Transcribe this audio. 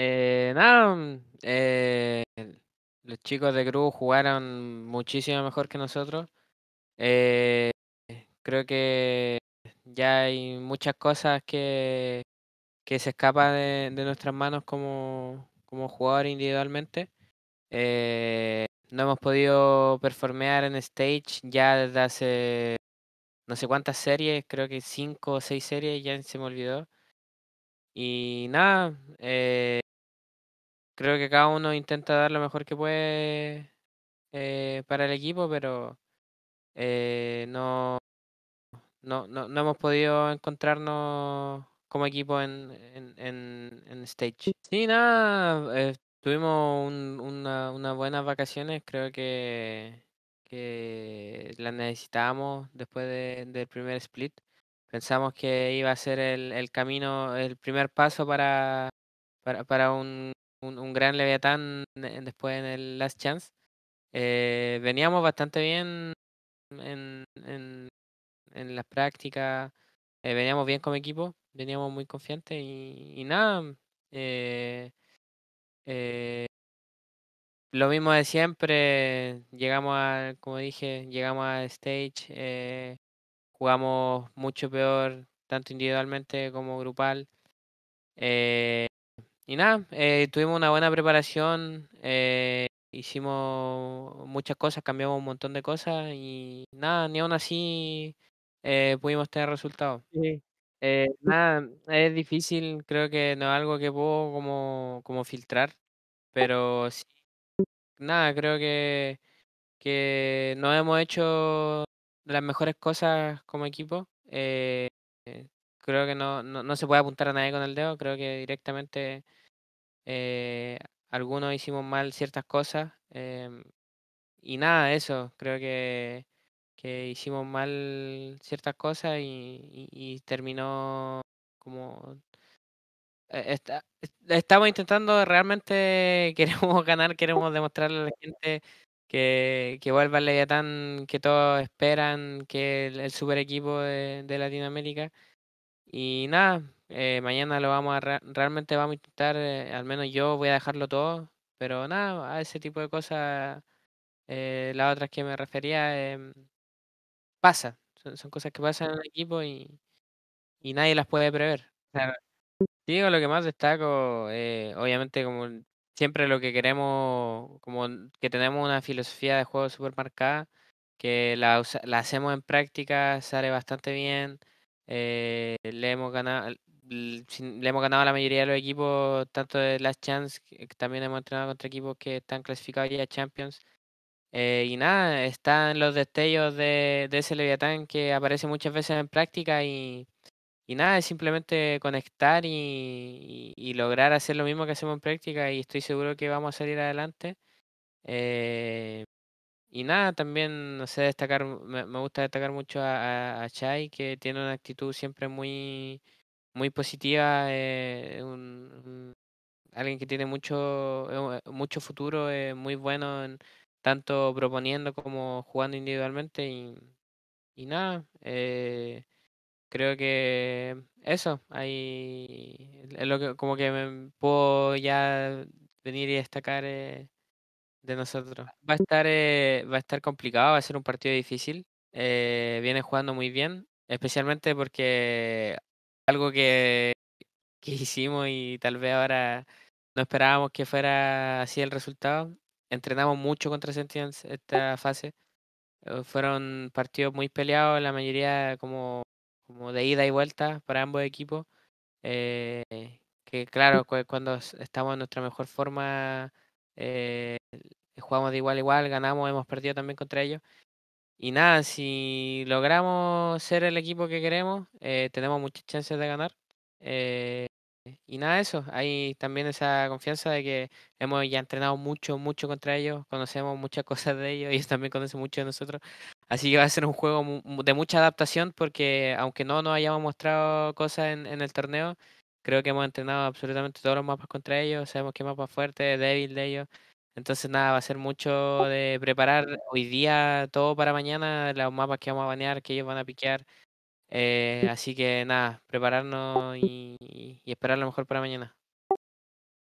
Eh, nada, mm, eh, los chicos de GRU jugaron muchísimo mejor que nosotros. Eh, creo que ya hay muchas cosas que, que se escapan de, nuestras manos como, como jugador individualmente. Eh, no hemos podido performear en stage ya desde hace no sé cuántas series, creo que cinco o seis series, ya se me olvidó. Y nada, creo que cada uno intenta dar lo mejor que puede eh, para el equipo, pero eh, no, no, no, hemos podido encontrarnos como equipo en, en, stage. Sí, nada, eh, tuvimos unas buenas vacaciones, creo que, las necesitábamos después del primer split. Pensamos que iba a ser el, camino, el primer paso para, para un un, gran Leviatán después en el Last Chance. Eh, veníamos bastante bien en, en, las prácticas, eh, veníamos bien como equipo, veníamos muy confiantes y, nada. Eh, lo mismo de siempre, llegamos a, como dije, llegamos al stage, jugamos mucho peor, tanto individualmente como grupal y nada, eh, tuvimos una buena preparación, eh, hicimos muchas cosas, cambiamos un montón de cosas y nada, ni aún así eh, pudimos tener resultados. nada, es difícil, creo que no es algo que puedo como, como filtrar, pero sí, nada, creo que, que no hemos hecho las mejores cosas como equipo. creo que no, no se puede apuntar a nadie con el dedo, creo que directamente eh, algunos hicimos mal ciertas cosas em, y nada, eso, creo que, que hicimos mal ciertas cosas y, terminó como... E-, e-, estamos intentando realmente, queremos ganar, queremos demostrarle a la gente que, que vuelva el Leviatán que todos esperan, que el, el super equipo de, de Latinoamérica. Y nada, eh, mañana lo vamos a realmente vamos a intentar, eh, al menos yo voy a dejarlo todo, pero nada, a ese tipo de cosas, eh, las otras que me refería, em, pasa, son, cosas que pasan en el equipo y, y nadie las puede prever. Digo, lo que más destaco, obviamente como siempre lo que queremos, como que tenemos una filosofía de juego super marcada, que la, hacemos en práctica, sale bastante bien. le hemos ganado, le hemos ganado a la mayoría de los equipos, tanto de las Chance, que también hemos entrenado contra equipos que están clasificados ya a Champions. Eh, y nada, están los destellos de, ese Leviatán que aparece muchas veces en práctica y, y nada, es simplemente conectar y, lograr hacer lo mismo que hacemos en práctica y estoy seguro que vamos a salir adelante. Eh, y nada, también, no sé, destacar, me, gusta destacar mucho a, Chai, que tiene una actitud siempre muy, muy positiva, eh, alguien que tiene mucho, eh, mucho futuro, es eh, muy bueno tanto proponiendo como jugando individualmente y, nada, creo que eso, ahí es lo que como que me puedo ya venir y destacar de nosotros. Va a estar va a estar complicado, va a ser un partido difícil. viene jugando muy bien, especialmente porque algo que, hicimos y tal vez ahora no esperábamos que fuera así el resultado. Entrenamos mucho contra Sentience esta fase. Eh, fueron partidos muy peleados, la mayoría como, como de ida y vuelta para ambos equipos. Eh, que claro, cuando estamos en nuestra mejor forma, eh, jugamos de igual a igual, ganamos, hemos perdido también contra ellos. Y nada, si logramos ser el equipo que queremos, eh, tenemos muchas chances de ganar. Eh, y nada, eso. Hay también esa confianza de que hemos ya entrenado mucho, mucho contra ellos. Conocemos muchas cosas de ellos. y Ellos también conocen mucho de nosotros. Así que va a ser un juego de mucha adaptación porque aunque no nos hayamos mostrado cosas en, en el torneo, creo que hemos entrenado absolutamente todos los mapas contra ellos. Sabemos qué mapa fuerte, débil de ellos. Entonces, nada, va a ser mucho de preparar hoy día todo para mañana, los mapas que vamos a banear, que ellos van a piquear. Eh, así que nada, prepararnos y esperar lo mejor para mañana.